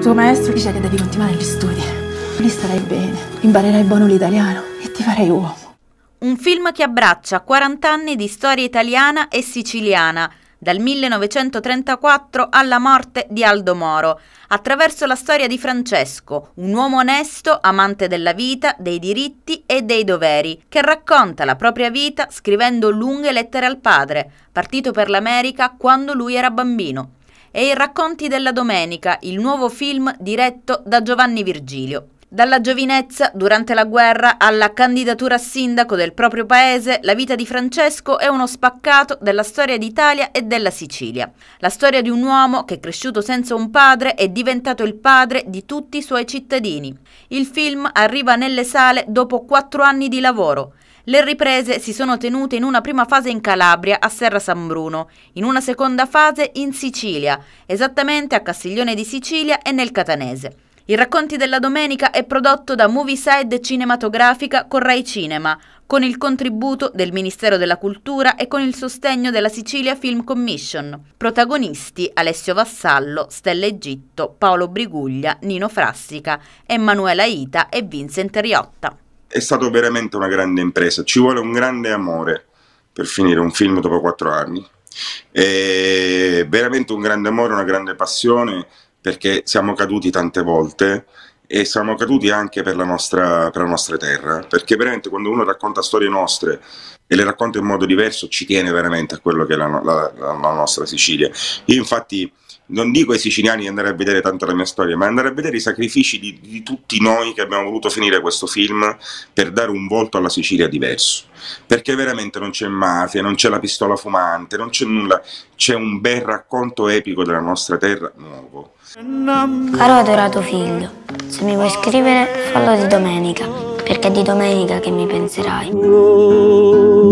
tuo maestro dice che devi continuare gli studi. Lì starai bene, imparerai buono l'italiano e ti farai uomo. Un film che abbraccia 40 anni di storia italiana e siciliana, dal 1934 alla morte di Aldo Moro, attraverso la storia di Francesco, un uomo onesto, amante della vita, dei diritti e dei doveri, che racconta la propria vita scrivendo lunghe lettere al padre, partito per l'America quando lui era bambino e I racconti della domenica, il nuovo film diretto da Giovanni Virgilio. Dalla giovinezza, durante la guerra, alla candidatura a sindaco del proprio paese, la vita di Francesco è uno spaccato della storia d'Italia e della Sicilia. La storia di un uomo che, cresciuto senza un padre, è diventato il padre di tutti i suoi cittadini. Il film arriva nelle sale dopo quattro anni di lavoro. Le riprese si sono tenute in una prima fase in Calabria, a Serra San Bruno, in una seconda fase in Sicilia, esattamente a Castiglione di Sicilia e nel Catanese. I racconti della domenica è prodotto da Movieside Cinematografica con Rai Cinema, con il contributo del Ministero della Cultura e con il sostegno della Sicilia Film Commission. Protagonisti Alessio Vassallo, Stella Egitto, Paolo Briguglia, Nino Frassica, Emanuela Ita e Vincent Riotta è stato veramente una grande impresa, ci vuole un grande amore per finire un film dopo quattro anni, è veramente un grande amore, una grande passione perché siamo caduti tante volte e siamo caduti anche per la, nostra, per la nostra terra, perché veramente quando uno racconta storie nostre e le racconta in modo diverso ci tiene veramente a quello che è la, la, la nostra Sicilia. Io infatti non dico ai siciliani di andare a vedere tanto la mia storia, ma andare a vedere i sacrifici di, di, tutti noi che abbiamo voluto finire questo film per dare un volto alla Sicilia diverso. Perché veramente non c'è mafia, non c'è la pistola fumante, non c'è nulla, c'è un bel racconto epico della nostra terra nuovo. Caro adorato figlio, se mi vuoi scrivere fallo di domenica, perché è di domenica che mi penserai.